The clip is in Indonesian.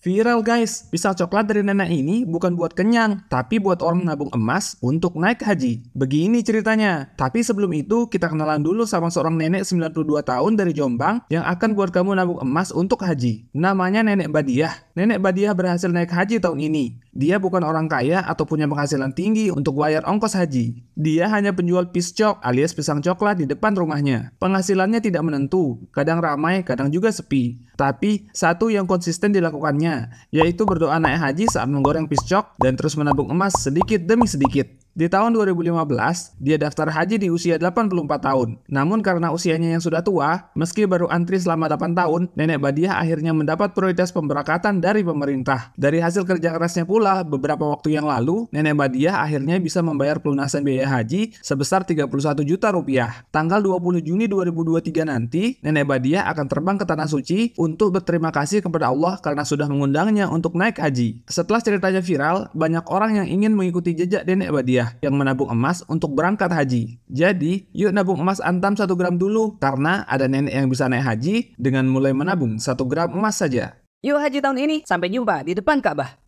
Viral guys, pisau coklat dari nenek ini bukan buat kenyang, tapi buat orang nabung emas untuk naik haji. Begini ceritanya. Tapi sebelum itu, kita kenalan dulu sama seorang nenek 92 tahun dari Jombang yang akan buat kamu nabung emas untuk haji. Namanya Nenek Badiah. Nenek Badiah berhasil naik haji tahun ini. Dia bukan orang kaya atau punya penghasilan tinggi untuk bayar ongkos haji. Dia hanya penjual piscok alias pisang coklat di depan rumahnya. Penghasilannya tidak menentu, kadang ramai, kadang juga sepi. Tapi, satu yang konsisten dilakukannya, yaitu berdoa naik haji saat menggoreng piscok dan terus menabung emas sedikit demi sedikit. Di tahun 2015, dia daftar haji di usia 84 tahun. Namun karena usianya yang sudah tua, meski baru antri selama 8 tahun, Nenek Badiah akhirnya mendapat prioritas pemberangkatan dari pemerintah. Dari hasil kerja kerasnya pula, beberapa waktu yang lalu, Nenek Badiah akhirnya bisa membayar pelunasan biaya haji sebesar 31 juta rupiah. Tanggal 20 Juni 2023 nanti, Nenek Badiah akan terbang ke Tanah Suci untuk berterima kasih kepada Allah karena sudah mengundangnya untuk naik haji. Setelah ceritanya viral, banyak orang yang ingin mengikuti jejak Nenek Badiah rupiah yang menabung emas untuk berangkat haji. Jadi, yuk nabung emas antam 1 gram dulu, karena ada nenek yang bisa naik haji dengan mulai menabung 1 gram emas saja. Yuk haji tahun ini, sampai jumpa di depan Ka'bah.